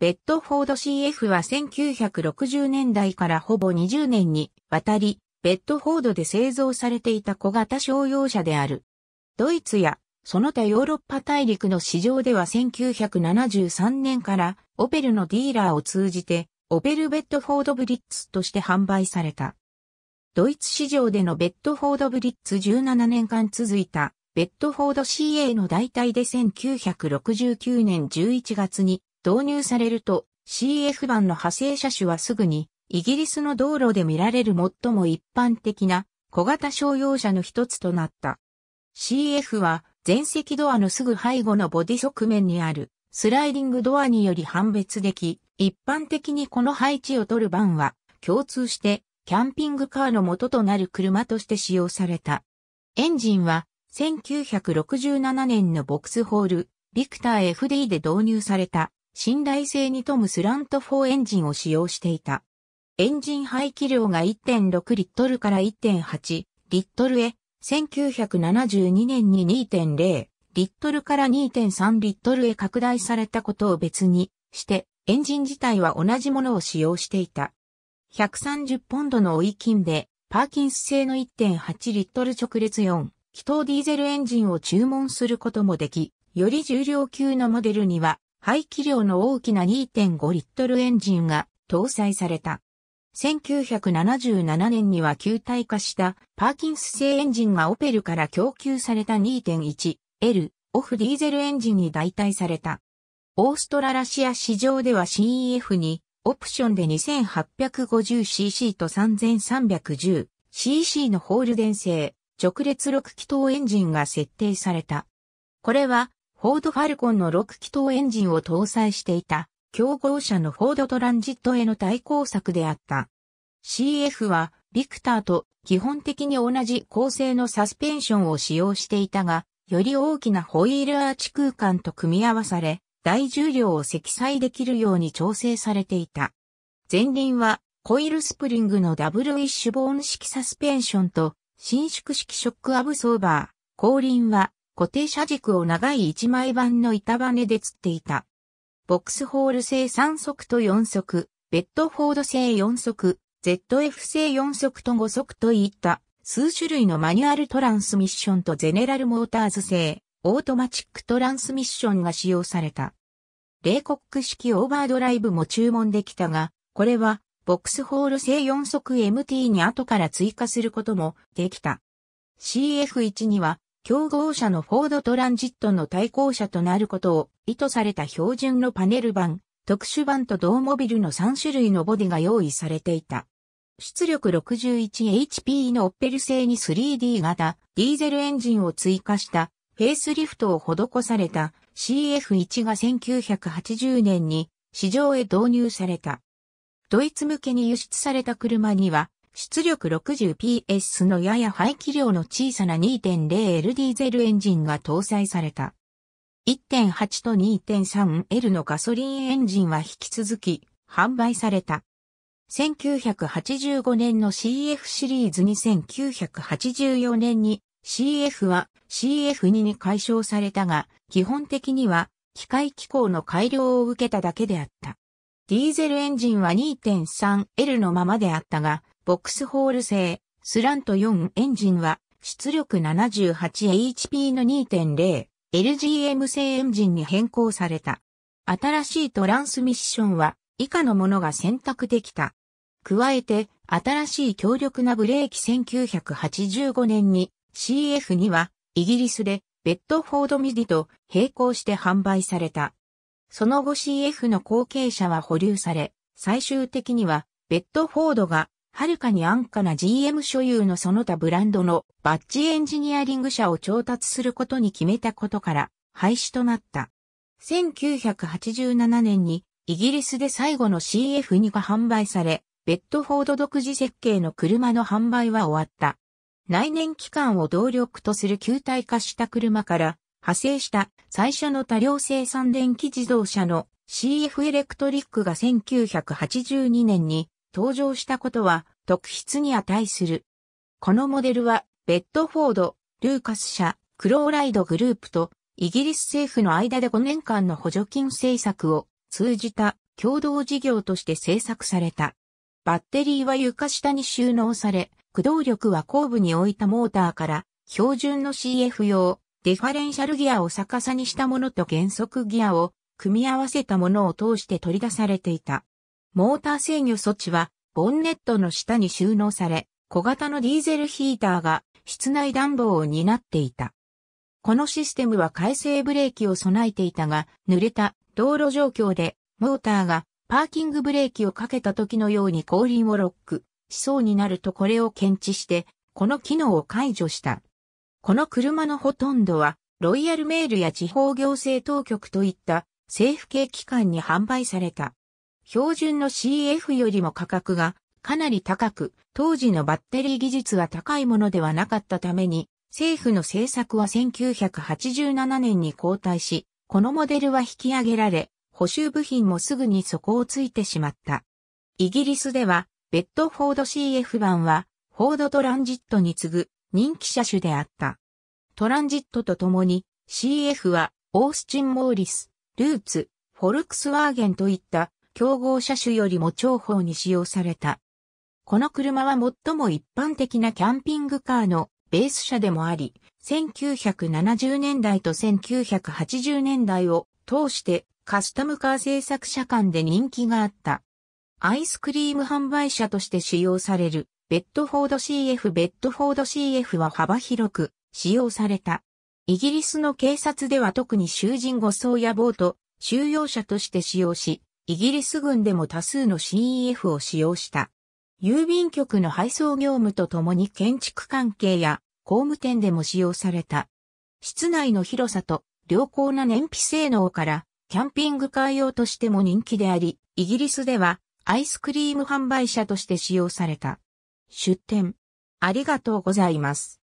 ベッドフォード CF は1960年代からほぼ20年にわたり、ベッドフォードで製造されていた小型商用車である。ドイツやその他ヨーロッパ大陸の市場では1973年からオペルのディーラーを通じてオペルベッドフォードブリッツとして販売された。ドイツ市場でのベッドフォードブリッツ17年間続いたベッドフォード CA の代替で1969年11月に導入されると CF 版の派生車種はすぐにイギリスの道路で見られる最も一般的な小型商用車の一つとなった。CF は前席ドアのすぐ背後のボディ側面にあるスライディングドアにより判別でき、一般的にこの配置を取る版は共通してキャンピングカーの元となる車として使用された。エンジンは1967年のボックスホール、ビクター FD で導入された信頼性に富むスラント4エンジンを使用していた。エンジン排気量が1.6リットルから1.8リットルへ、1972年に2.0リットルから2.3リットルへ拡大されたことを別にして、エンジン自体は同じものを使用していた。130ポンドの追い金で、パーキンス製の1.8リットル直列4、気筒ディーゼルエンジンを注文することもでき、より重量級のモデルには排気量の大きな2.5リットルエンジンが搭載された。1977年には球体化したパーキンス製エンジンがオペルから供給された 2.1L オフディーゼルエンジンに代替された。オーストララシア市場では CEF にオプションで 2850cc と 3310cc のホールデン製直列6気筒エンジンが設定された。これはフォードファルコンの6気筒エンジンを搭載していた、競合車のフォードトランジットへの対抗策であった。CF は、ビクターと基本的に同じ構成のサスペンションを使用していたが、より大きなホイールアーチ空間と組み合わされ、大重量を積載できるように調整されていた。前輪はコイルスプリングのダブルウィッシュボーン式サスペンションと伸縮式ショックアブソーバー。後輪は固定車軸を長い一枚板の板バネで釣っていた。ボックスホール製3足と4足、ベッドフォード製4足、ZF 製4足と5足といった数種類のマニュアルトランスミッションとゼネラルモーターズ製オートマチックトランスミッションが使用された。冷国式オーバードライブも注文できたが、これはボックスホール製4足 MT に後から追加することもできた。CF1 には競合車のフォードトランジットの対抗車となることを意図された標準のパネル版、特殊版と同モビルの3種類のボディが用意されていた。出力 61HP のオッペル製に 3D 型ディーゼルエンジンを追加したフェイスリフトを施された CF1 が1980年に市場へ導入された。ドイツ向けに輸出された車には出力 60PS のやや排気量の小さな 2.0L ディーゼルエンジンが搭載された。1.8と 2.3L のガソリンエンジンは引き続き販売された。1985年の CF シリーズに1984年に CF は CF2 に解消されたが、基本的には機械機構の改良を受けただけであった。ディーゼルエンジンは 2.3L のままであったが、ボックスホール製、スラント4エンジンは、出力 78HP の 2.0LGM 製エンジンに変更された。新しいトランスミッションは以下のものが選択できた。加えて新しい強力なブレーキ1985年に CF にはイギリスでベッドフォードミディと並行して販売された。その後 CF の後継者は保留され、最終的にはベッドフォードがはるかに安価な GM 所有のその他ブランドのバッジエンジニアリング車を調達することに決めたことから廃止となった。1987年にイギリスで最後の CF2 が販売され、ベッドフォード独自設計の車の販売は終わった。内燃機関を動力とする球体化した車から派生した最初の多量生産電気自動車の CF エレクトリックが1982年に登場したことは特筆に値する。このモデルは、ベッドフォード、ルーカス社、クローライドグループと、イギリス政府の間で5年間の補助金政策を通じた共同事業として制作された。バッテリーは床下に収納され、駆動力は後部に置いたモーターから、標準の CF 用、デファレンシャルギアを逆さにしたものと減速ギアを組み合わせたものを通して取り出されていた。モーター制御措置は、ボンネットの下に収納され、小型のディーゼルヒーターが室内暖房を担っていた。このシステムは回生ブレーキを備えていたが、濡れた道路状況で、モーターがパーキングブレーキをかけた時のように後輪をロックしそうになるとこれを検知して、この機能を解除した。この車のほとんどは、ロイヤルメールや地方行政当局といった政府系機関に販売された。標準の CF よりも価格がかなり高く、当時のバッテリー技術は高いものではなかったために、政府の政策は1987年に交代し、このモデルは引き上げられ、補修部品もすぐに底をついてしまった。イギリスでは、ベッドフォード CF 版は、フォードトランジットに次ぐ人気車種であった。トランジットとともに CF はオースチン・モーリス、ルーツ、フォルクスワーゲンといった競合車種よりも重宝に使用された。この車は最も一般的なキャンピングカーのベース車でもあり、1970年代と1980年代を通してカスタムカー製作者間で人気があった。アイスクリーム販売車として使用されるベッドフォード CF ベッドフォード CF は幅広く使用された。イギリスの警察では特に囚人護送やボート、収容者として使用し、イギリス軍でも多数の CEF を使用した。郵便局の配送業務とともに建築関係や工務店でも使用された。室内の広さと良好な燃費性能からキャンピングカー用としても人気であり、イギリスではアイスクリーム販売車として使用された。出店。ありがとうございます。